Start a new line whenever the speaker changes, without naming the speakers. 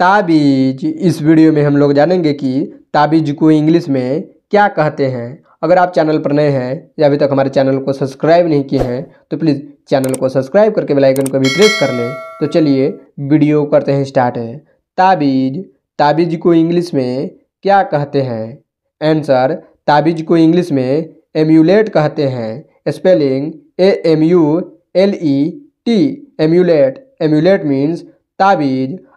ताबीज इस वीडियो में हम लोग जानेंगे कि ताबीज को इंग्लिश में क्या कहते हैं अगर आप चैनल पर नए हैं या अभी तक हमारे चैनल को सब्सक्राइब नहीं किए हैं तो प्लीज़ चैनल को सब्सक्राइब करके बेल आइकन को भी प्रेस कर लें तो चलिए वीडियो करते हैं स्टार्ट है ताबीज ताबीज को इंग्लिश में क्या कहते हैं आंसर ताबीज को इंग्लिश में एम्यूलेट कहते हैं spelling A M U L E e T amulet amulet means ताबीज़